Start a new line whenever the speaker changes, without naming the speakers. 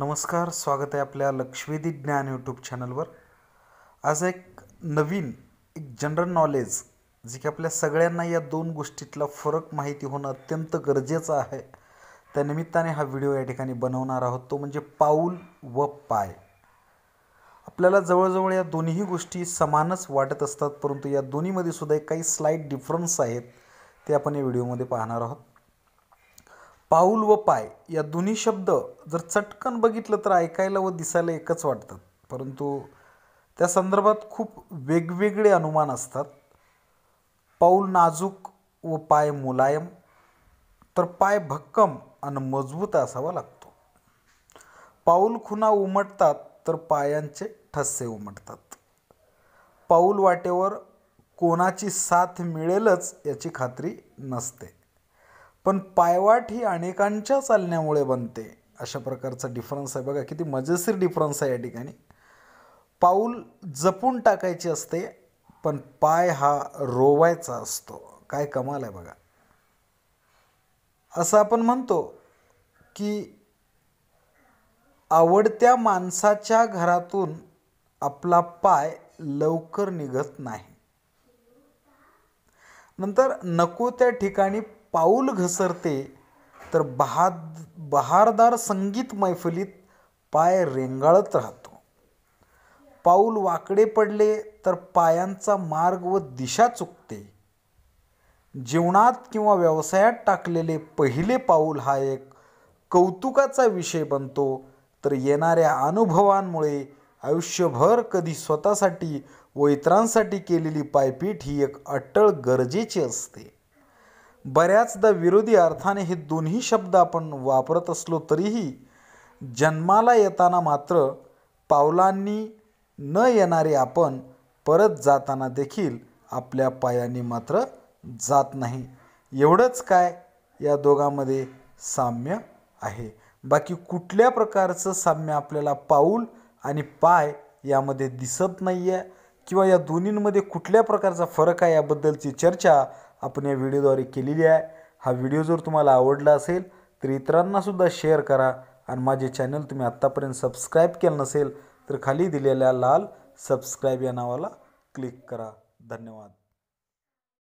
नमस्कार स्वागत आहे आपल्या लक्ष्मीदी ज्ञान यूट्यूब चॅनलवर आज एक नवीन एक जनरल नॉलेज जे की आपल्या सगळ्यांना या दोन गोष्टीतला फरक माहिती होणं अत्यंत गरजेचं आहे त्या निमित्ताने हा व्हिडिओ या ठिकाणी बनवणार आहोत तो म्हणजे पाऊल व पाय आपल्याला जवळजवळ या दोन्ही गोष्टी समानच वाटत असतात परंतु या दोन्हीमध्ये सुद्धा एक काही स्लाईट डिफरन्स आहेत ते आपण या व्हिडिओमध्ये पाहणार आहोत पाऊल व पाय या दोन्ही शब्द जर चटकन बघितलं तर ऐकायला व दिसायला एकच वाटतात परंतु त्या संदर्भात खूप वेगवेगळे अनुमान असतात पाऊल नाजूक व पाय मुलायम तर पाय भक्कम आणि मजबूत असावा लागतो पाऊल खुना उमटतात तर पायांचे ठस्से उमटतात पाऊल वाटेवर कोणाची साथ मिळेलच याची खात्री नसते पण पायवाट ही अनेकांच्या चालण्यामुळे बनते अशा प्रकारचा डिफरन्स आहे बघा किती मजेशीर डिफरन्स आहे या ठिकाणी पाऊल जपून टाकायची असते पण पाय हा रोवायचा असतो काय कमाल आहे बघा असं आपण म्हणतो की आवडत्या माणसाच्या घरातून आपला पाय लवकर निघत नाही नंतर नको त्या ठिकाणी पाऊल घसरते तर बहाद बहारदार संगीत मैफलीत पाय रेंगाळत राहतो पाऊल वाकडे पडले तर पायांचा मार्ग व दिशा चुकते जीवनात किंवा व्यवसायात टाकलेले पहिले पाऊल हा एक कौतुकाचा विषय बनतो तर येणाऱ्या अनुभवांमुळे आयुष्यभर कधी स्वतःसाठी व इतरांसाठी केलेली पायपीट ही एक अटळ गरजेची असते बऱ्याचदा विरोधी अर्थाने हे दोन्ही शब्द आपण वापरत असलो तरीही जन्माला येताना मात्र पावलांनी न येणारे आपण परत जाताना देखील आपल्या पायांनी मात्र जात नाही एवढंच काय या दोघांमध्ये साम्य आहे बाकी कुठल्या प्रकारचं साम्य आपल्याला पाऊल आणि पाय यामध्ये दिसत नाही आहे किंवा या दोन्हींमध्ये कुठल्या प्रकारचा फरक आहे याबद्दलची चर्चा आपण या व्हिडिओद्वारे केलेली आहे हा व्हिडिओ जर तुम्हाला आवडला असेल तर इतरांनासुद्धा शेअर करा आणि माझे चॅनल तुम्ही आत्तापर्यंत सबस्क्राईब केलं नसेल तर खाली दिलेल्या लाल सबस्क्राईब या नावाला क्लिक करा धन्यवाद